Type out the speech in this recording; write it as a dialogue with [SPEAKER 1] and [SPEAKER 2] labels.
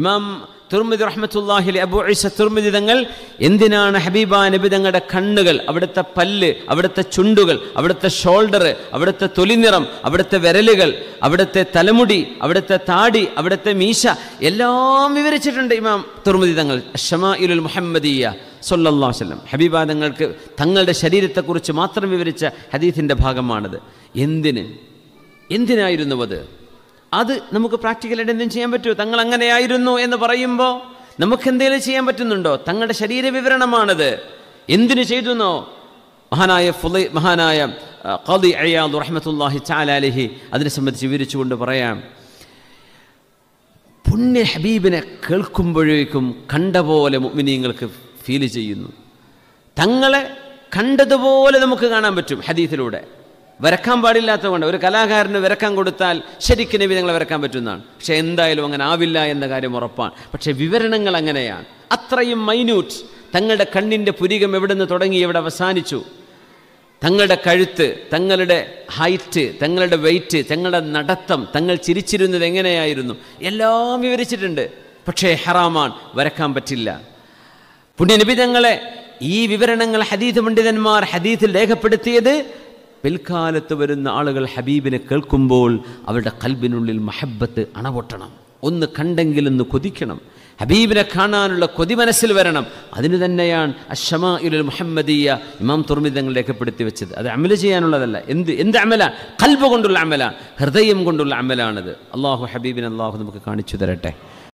[SPEAKER 1] ഇമാം തുർമിദ് റഹ്മത്തുല്ലാഹിലെ അബു ഇസ തുർമിദ് തങ്ങൾ എന്തിനാണ് ഹബീബ നബി തങ്ങളുടെ കണ്ണുകൾ അവിടുത്തെ പല്ല് അവിടുത്തെ ചുണ്ടുകൾ അവിടുത്തെ ഷോൾഡർ അവിടുത്തെ തൊലിനിറം അവിടുത്തെ വിരലുകൾ അവിടുത്തെ തലമുടി അവിടുത്തെ താടി അവിടുത്തെ മീശ എല്ലാം വിവരിച്ചിട്ടുണ്ട് ഇമാം തുർമിദി തങ്ങൾ ഷമാഇലുൽ മുഹമ്മദീയ സൊല്ലാ വസ്ലം ഹബീബ തങ്ങൾക്ക് തങ്ങളുടെ ശരീരത്തെക്കുറിച്ച് മാത്രം വിവരിച്ച ഹദീഫിൻ്റെ ഭാഗമാണത് എന്തിന് എന്തിനായിരുന്നു അത് അത് നമുക്ക് പ്രാക്ടിക്കലായിട്ട് എന്തും ചെയ്യാൻ പറ്റുമോ തങ്ങൾ അങ്ങനെയായിരുന്നു എന്ന് പറയുമ്പോൾ നമുക്ക് എന്തെങ്കിലും ചെയ്യാൻ പറ്റുന്നുണ്ടോ തങ്ങളുടെ ശരീരവിവരണമാണത് എന്തിനു ചെയ്തുന്നോ മഹാനായ ഫുലൈ മഹാനായ ഖദി അയാദ് റഹ്മത്തുല്ലാഹി ചാലാലിഹി അതിനെ സംബന്ധിച്ച് വിവരിച്ചുകൊണ്ട് പറയാം പുണ്യ ഹബീബിനെ കേൾക്കുമ്പോഴേക്കും കണ്ട പോലെ മുഗ്മിനീങ്ങൾക്ക് ഫീൽ ചെയ്യുന്നു തങ്ങളെ കണ്ടതുപോലെ നമുക്ക് കാണാൻ പറ്റും ഹദീസിലൂടെ വരക്കാൻ പാടില്ലാത്തതുകൊണ്ട് ഒരു കലാകാരന് വരക്കാൻ കൊടുത്താൽ ശരിക്കും നബി നിങ്ങളെ വരക്കാൻ പറ്റുന്നതാണ് പക്ഷേ എന്തായാലും അങ്ങനെ ആവില്ല എന്ന കാര്യം ഉറപ്പാണ് പക്ഷേ വിവരണങ്ങൾ അങ്ങനെയാണ് അത്രയും മൈന്യൂട്ട് തങ്ങളുടെ കണ്ണിൻ്റെ പുരികം എവിടെ നിന്ന് തുടങ്ങി എവിടെ അവസാനിച്ചു തങ്ങളുടെ കഴുത്ത് തങ്ങളുടെ ഹൈറ്റ് തങ്ങളുടെ വെയിറ്റ് തങ്ങളുടെ നടത്തം തങ്ങൾ ചിരിച്ചിരുന്നത് എങ്ങനെയായിരുന്നു എല്ലാം വിവരിച്ചിട്ടുണ്ട് പക്ഷേ ഹെറാമാൻ വരക്കാൻ പറ്റില്ല പുണ്യനിബിതങ്ങളെ ഈ വിവരണങ്ങൾ ഹദീദ് പണ്ഡിതന്മാർ ഹദീദിൽ രേഖപ്പെടുത്തിയത് പിൽക്കാലത്ത് വരുന്ന ആളുകൾ ഹബീബിനെ കേൾക്കുമ്പോൾ അവരുടെ കൽബിനുള്ളിൽ മഹബത്ത് അണപൊട്ടണം ഒന്ന് ഒന്ന് കൊതിക്കണം ഹബീബിനെ കാണാനുള്ള കൊതി മനസ്സിൽ വരണം അതിന് തന്നെയാണ് അഷമാ ഇലുൽ മുഹമ്മദീയ ഇമാം തുർമിതങ്ങൾ രേഖപ്പെടുത്തി വെച്ചത് അത് അമല ചെയ്യാനുള്ളതല്ല എന്ത് എന്ത് അമല കൽബ് കൊണ്ടുള്ള അമലാണ് ഹൃദയം കൊണ്ടുള്ള അമലാണിത് അള്ളാഹു ഹബീബിൻ അള്ളാഹു നമുക്ക് കാണിച്ചു തരട്ടെ